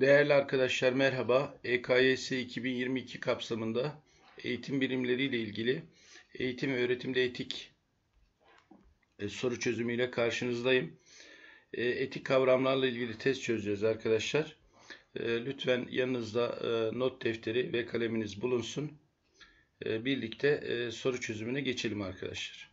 Değerli arkadaşlar merhaba. EKYS 2022 kapsamında eğitim birimleriyle ilgili eğitim ve öğretimde etik e, soru çözümüyle karşınızdayım. E, etik kavramlarla ilgili test çözeceğiz arkadaşlar. E, lütfen yanınızda not defteri ve kaleminiz bulunsun. Birlikte soru çözümüne geçelim arkadaşlar.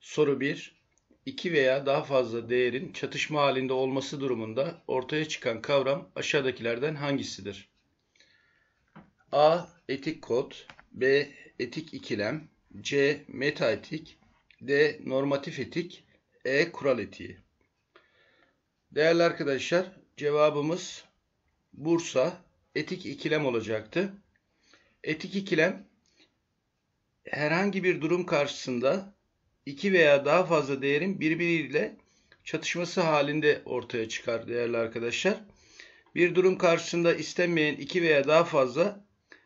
Soru 1 iki veya daha fazla değerin çatışma halinde olması durumunda ortaya çıkan kavram aşağıdakilerden hangisidir? A. Etik kod B. Etik ikilem C. Metaetik D. Normatif etik E. Kural etiği Değerli arkadaşlar cevabımız Bursa etik ikilem olacaktı. Etik ikilem herhangi bir durum karşısında iki veya daha fazla değerin birbiriyle çatışması halinde ortaya çıkar değerli arkadaşlar. Bir durum karşısında istenmeyen iki veya daha fazla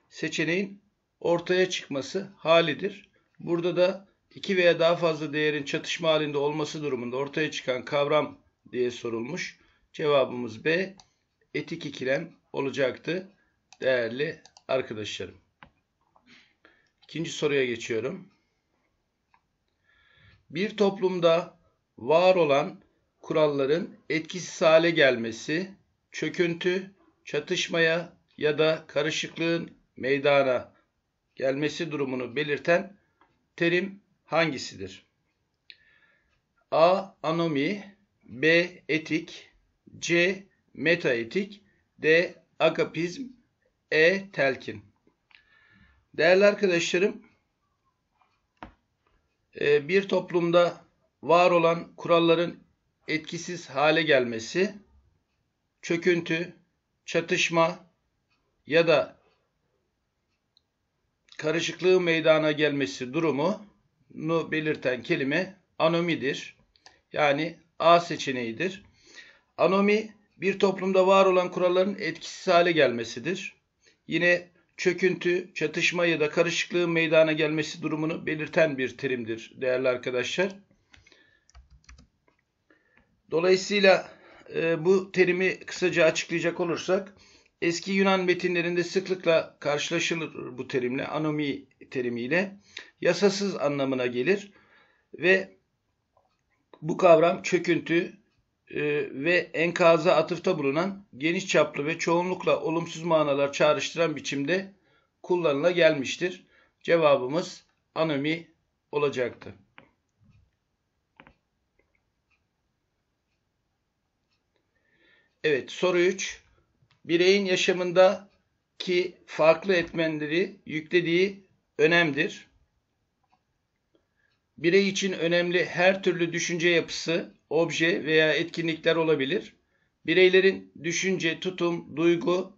seçeneğin ortaya çıkması halidir. Burada da iki veya daha fazla değerin çatışma halinde olması durumunda ortaya çıkan kavram diye sorulmuş. Cevabımız B. Etik ikilem olacaktı değerli arkadaşlarım. İkinci soruya geçiyorum bir toplumda var olan kuralların etkisiz hale gelmesi, çöküntü, çatışmaya ya da karışıklığın meydana gelmesi durumunu belirten terim hangisidir? A. Anomi B. Etik C. Metaetik D. Agapizm E. Telkin Değerli arkadaşlarım, e, bir toplumda var olan kuralların etkisiz hale gelmesi, çöküntü, çatışma ya da karışıklığı meydana gelmesi durumunu belirten kelime anomidir. Yani A seçeneğidir. Anomi bir toplumda var olan kuralların etkisiz hale gelmesidir. Yine çöküntü, çatışma ya da karışıklığın meydana gelmesi durumunu belirten bir terimdir değerli arkadaşlar. Dolayısıyla e, bu terimi kısaca açıklayacak olursak eski Yunan metinlerinde sıklıkla karşılaşılır bu terimle, anomi terimiyle. Yasasız anlamına gelir ve bu kavram çöküntü, ee, ve enkaza atıfta bulunan geniş çaplı ve çoğunlukla olumsuz manalar çağrıştıran biçimde kullanıla gelmiştir. Cevabımız anomi olacaktı. Evet soru 3. Bireyin yaşamındaki farklı etmenleri yüklediği önemdir. Birey için önemli her türlü düşünce yapısı obje veya etkinlikler olabilir. Bireylerin düşünce, tutum, duygu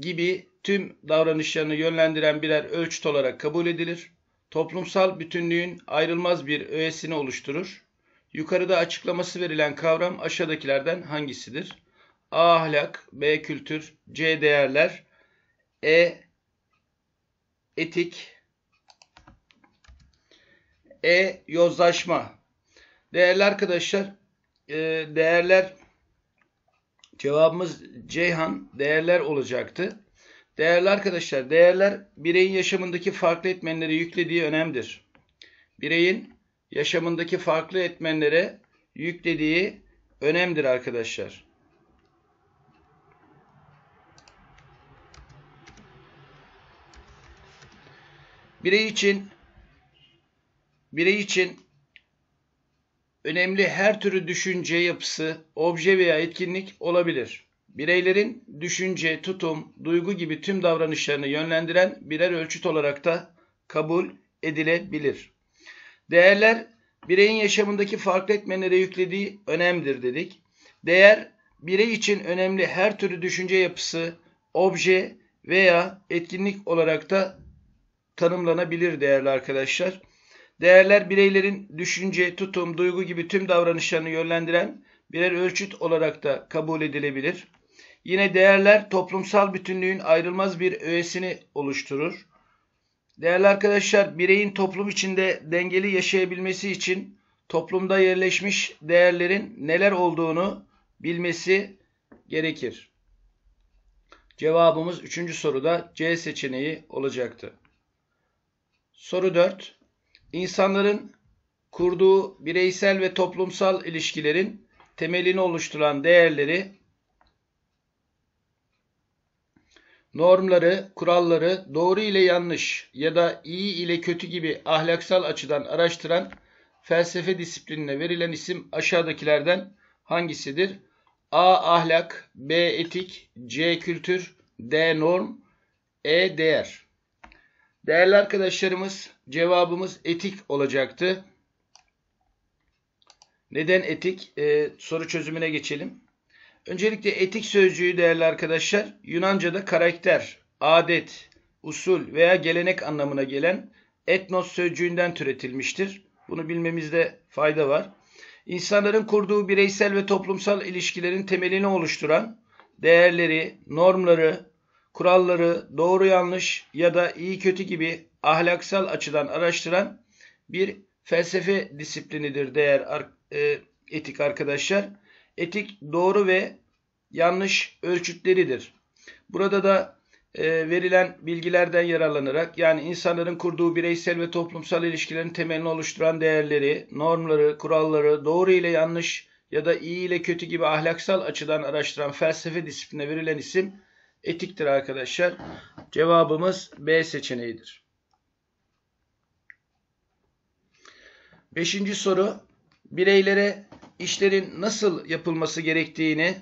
gibi tüm davranışlarını yönlendiren birer ölçüt olarak kabul edilir. Toplumsal bütünlüğün ayrılmaz bir öğesini oluşturur. Yukarıda açıklaması verilen kavram aşağıdakilerden hangisidir? A. Ahlak B. Kültür C. Değerler E. Etik E. Yozlaşma Değerli arkadaşlar, e, değerler cevabımız Ceyhan değerler olacaktı. Değerli arkadaşlar, değerler bireyin yaşamındaki farklı etmenlere yüklediği önemdir. Bireyin yaşamındaki farklı etmenlere yüklediği önemdir arkadaşlar. Birey için birey için önemli her türlü düşünce yapısı, obje veya etkinlik olabilir. Bireylerin düşünce, tutum, duygu gibi tüm davranışlarını yönlendiren birer ölçüt olarak da kabul edilebilir. Değerler bireyin yaşamındaki farklı etmenlere yüklediği önemdir dedik. Değer birey için önemli her türlü düşünce yapısı, obje veya etkinlik olarak da tanımlanabilir değerli arkadaşlar. Değerler bireylerin düşünce, tutum, duygu gibi tüm davranışlarını yönlendiren birer ölçüt olarak da kabul edilebilir. Yine değerler toplumsal bütünlüğün ayrılmaz bir öğesini oluşturur. Değerli arkadaşlar, bireyin toplum içinde dengeli yaşayabilmesi için toplumda yerleşmiş değerlerin neler olduğunu bilmesi gerekir. Cevabımız 3. soruda C seçeneği olacaktı. Soru 4 insanların kurduğu bireysel ve toplumsal ilişkilerin temelini oluşturan değerleri, normları, kuralları doğru ile yanlış ya da iyi ile kötü gibi ahlaksal açıdan araştıran felsefe disiplinine verilen isim aşağıdakilerden hangisidir? A. Ahlak B. Etik C. Kültür D. Norm E. Değer Değerli arkadaşlarımız cevabımız etik olacaktı. Neden etik? Ee, soru çözümüne geçelim. Öncelikle etik sözcüğü değerli arkadaşlar Yunanca'da karakter, adet, usul veya gelenek anlamına gelen etnos sözcüğünden türetilmiştir. Bunu bilmemizde fayda var. İnsanların kurduğu bireysel ve toplumsal ilişkilerin temelini oluşturan değerleri, normları, kuralları doğru yanlış ya da iyi kötü gibi ahlaksal açıdan araştıran bir felsefe disiplinidir değer e, etik arkadaşlar. Etik doğru ve yanlış ölçütleridir. Burada da e, verilen bilgilerden yararlanarak yani insanların kurduğu bireysel ve toplumsal ilişkilerin temelini oluşturan değerleri, normları, kuralları doğru ile yanlış ya da iyi ile kötü gibi ahlaksal açıdan araştıran felsefe disipline verilen isim etiktir arkadaşlar. Cevabımız B seçeneğidir. Beşinci soru. Bireylere işlerin nasıl yapılması gerektiğini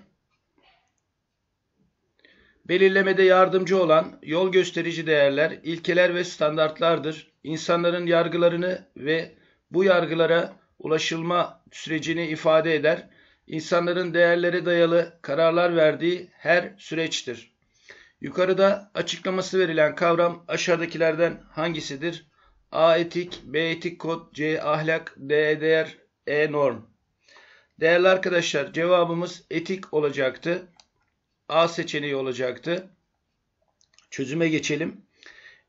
belirlemede yardımcı olan yol gösterici değerler, ilkeler ve standartlardır. İnsanların yargılarını ve bu yargılara ulaşılma sürecini ifade eder. İnsanların değerlere dayalı kararlar verdiği her süreçtir. Yukarıda açıklaması verilen kavram aşağıdakilerden hangisidir? A etik, B etik kod, C ahlak, D değer, E norm. Değerli arkadaşlar cevabımız etik olacaktı. A seçeneği olacaktı. Çözüme geçelim.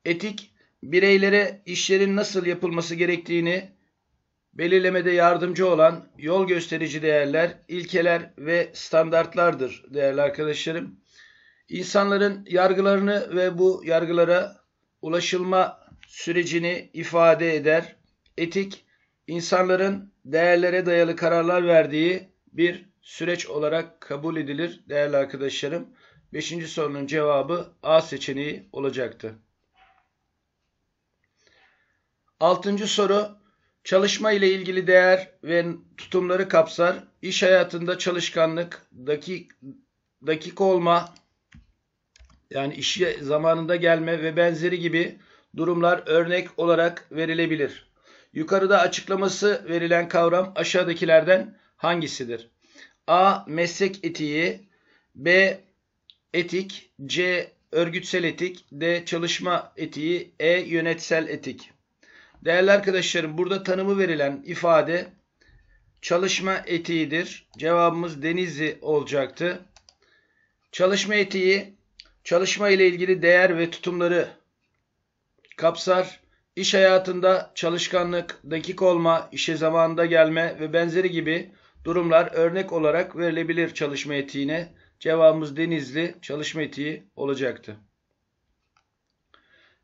Etik bireylere işlerin nasıl yapılması gerektiğini belirlemede yardımcı olan yol gösterici değerler, ilkeler ve standartlardır değerli arkadaşlarım insanların yargılarını ve bu yargılara ulaşılma sürecini ifade eder. Etik, insanların değerlere dayalı kararlar verdiği bir süreç olarak kabul edilir değerli arkadaşlarım. Beşinci sorunun cevabı A seçeneği olacaktı. Altıncı soru çalışma ile ilgili değer ve tutumları kapsar. İş hayatında çalışkanlık, dakik, dakik olma, yani işe zamanında gelme ve benzeri gibi durumlar örnek olarak verilebilir. Yukarıda açıklaması verilen kavram aşağıdakilerden hangisidir? A. Meslek etiği B. Etik C. Örgütsel etik D. Çalışma etiği E. Yönetsel etik Değerli arkadaşlarım burada tanımı verilen ifade çalışma etiğidir. Cevabımız Denizli olacaktı. Çalışma etiği çalışma ile ilgili değer ve tutumları kapsar, iş hayatında çalışkanlık, dakik olma, işe zamanında gelme ve benzeri gibi durumlar örnek olarak verilebilir çalışma etiğine. Cevabımız Denizli çalışma etiği olacaktı.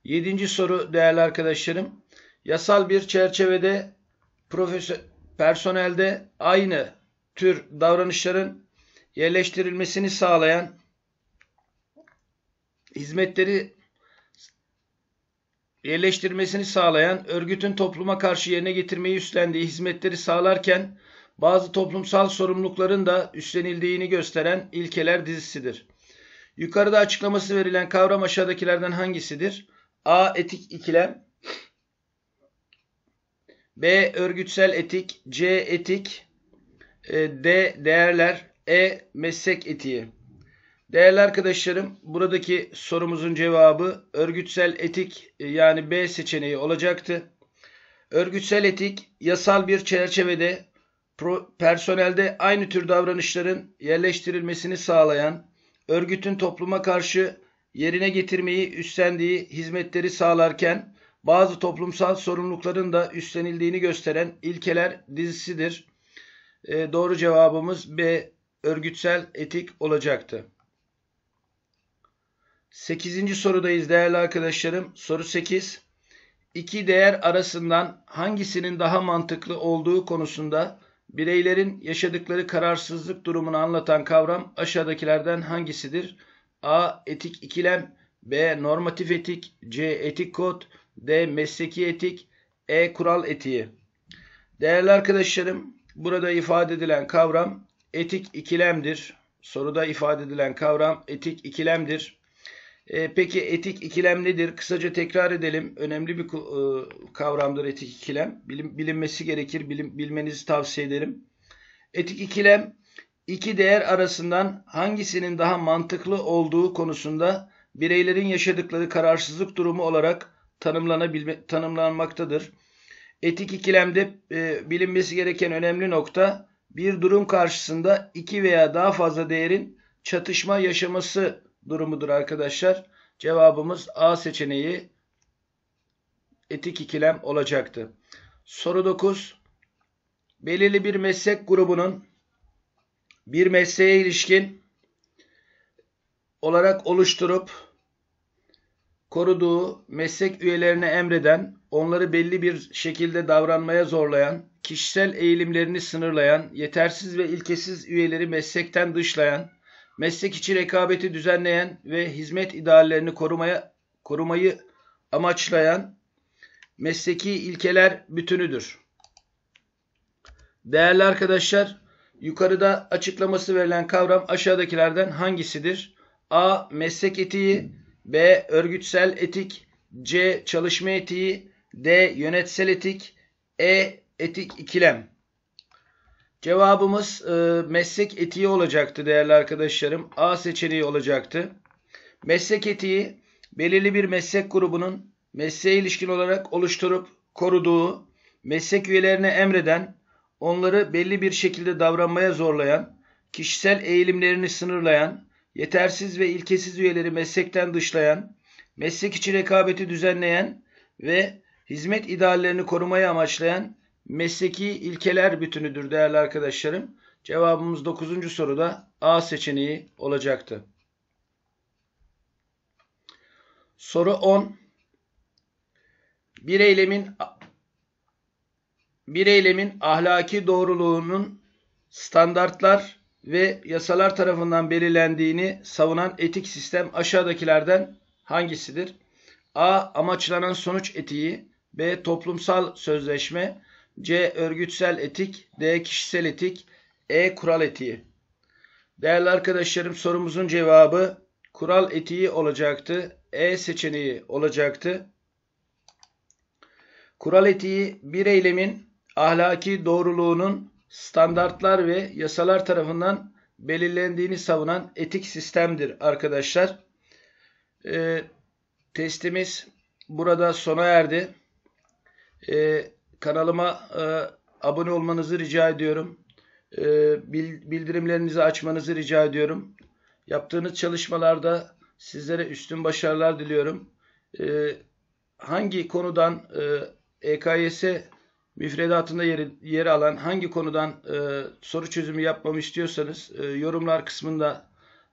Yedinci soru değerli arkadaşlarım. Yasal bir çerçevede personelde aynı tür davranışların yerleştirilmesini sağlayan hizmetleri yerleştirmesini sağlayan örgütün topluma karşı yerine getirmeyi üstlendiği hizmetleri sağlarken bazı toplumsal sorumlulukların da üstlenildiğini gösteren ilkeler dizisidir. Yukarıda açıklaması verilen kavram aşağıdakilerden hangisidir? A. Etik ikilem B. Örgütsel etik C. Etik e, D. Değerler E. Meslek etiği Değerli arkadaşlarım, buradaki sorumuzun cevabı örgütsel etik e, yani B seçeneği olacaktı. Örgütsel etik yasal bir çerçevede personelde aynı tür davranışların yerleştirilmesini sağlayan, örgütün topluma karşı yerine getirmeyi üstlendiği hizmetleri sağlarken bazı toplumsal sorumlulukların da üstlenildiğini gösteren ilkeler dizisidir. E, doğru cevabımız B örgütsel etik olacaktı. 8. sorudayız değerli arkadaşlarım. Soru 8. İki değer arasından hangisinin daha mantıklı olduğu konusunda bireylerin yaşadıkları kararsızlık durumunu anlatan kavram aşağıdakilerden hangisidir? A. Etik ikilem B. Normatif etik C. Etik kod D. Mesleki etik E. Kural etiği Değerli arkadaşlarım burada ifade edilen kavram etik ikilemdir. Soruda ifade edilen kavram etik ikilemdir. E, peki etik ikilem nedir? Kısaca tekrar edelim. Önemli bir e, kavramdır etik ikilem. Bilim, bilinmesi gerekir. Bilim, bilmenizi tavsiye ederim. Etik ikilem iki değer arasından hangisinin daha mantıklı olduğu konusunda bireylerin yaşadıkları kararsızlık durumu olarak tanımlanabilme, tanımlanmaktadır. Etik ikilemde e, bilinmesi gereken önemli nokta bir durum karşısında iki veya daha fazla değerin çatışma yaşaması durumudur arkadaşlar. Cevabımız A seçeneği etik ikilem olacaktı. Soru 9. Belirli bir meslek grubunun bir mesleğe ilişkin olarak oluşturup koruduğu meslek üyelerine emreden, onları belli bir şekilde davranmaya zorlayan, kişisel eğilimlerini sınırlayan, yetersiz ve ilkesiz üyeleri meslekten dışlayan, meslek içi rekabeti düzenleyen ve hizmet ideallerini korumaya korumayı amaçlayan mesleki ilkeler bütünüdür. Değerli arkadaşlar, yukarıda açıklaması verilen kavram aşağıdakilerden hangisidir? A. Meslek etiği B. Örgütsel etik C. Çalışma etiği D. Yönetsel etik E. Etik ikilem Cevabımız e, meslek etiği olacaktı değerli arkadaşlarım. A seçeneği olacaktı. Meslek etiği belirli bir meslek grubunun mesleğe ilişkin olarak oluşturup koruduğu, meslek üyelerine emreden, onları belli bir şekilde davranmaya zorlayan, kişisel eğilimlerini sınırlayan, yetersiz ve ilkesiz üyeleri meslekten dışlayan, meslek içi rekabeti düzenleyen ve hizmet ideallerini korumayı amaçlayan mesleki ilkeler bütünüdür değerli arkadaşlarım. Cevabımız 9. soruda A seçeneği olacaktı. Soru 10. Bir eylemin bir eylemin ahlaki doğruluğunun standartlar ve yasalar tarafından belirlendiğini savunan etik sistem aşağıdakilerden hangisidir? A. Amaçlanan sonuç etiği B. Toplumsal sözleşme C. Örgütsel etik. D. Kişisel etik. E. Kural etiği. Değerli arkadaşlarım sorumuzun cevabı kural etiği olacaktı. E seçeneği olacaktı. Kural etiği bir eylemin ahlaki doğruluğunun standartlar ve yasalar tarafından belirlendiğini savunan etik sistemdir arkadaşlar. E, testimiz burada sona erdi. E, Kanalıma e, abone olmanızı rica ediyorum. E, bildirimlerinizi açmanızı rica ediyorum. Yaptığınız çalışmalarda sizlere üstün başarılar diliyorum. E, hangi konudan e, EKYS müfredatında yer, yer alan hangi konudan e, soru çözümü yapmamı istiyorsanız e, yorumlar kısmında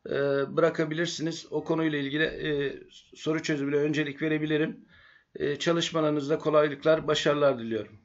e, bırakabilirsiniz. O konuyla ilgili e, soru çözümüne öncelik verebilirim. Ee, çalışmalarınızda kolaylıklar, başarılar diliyorum.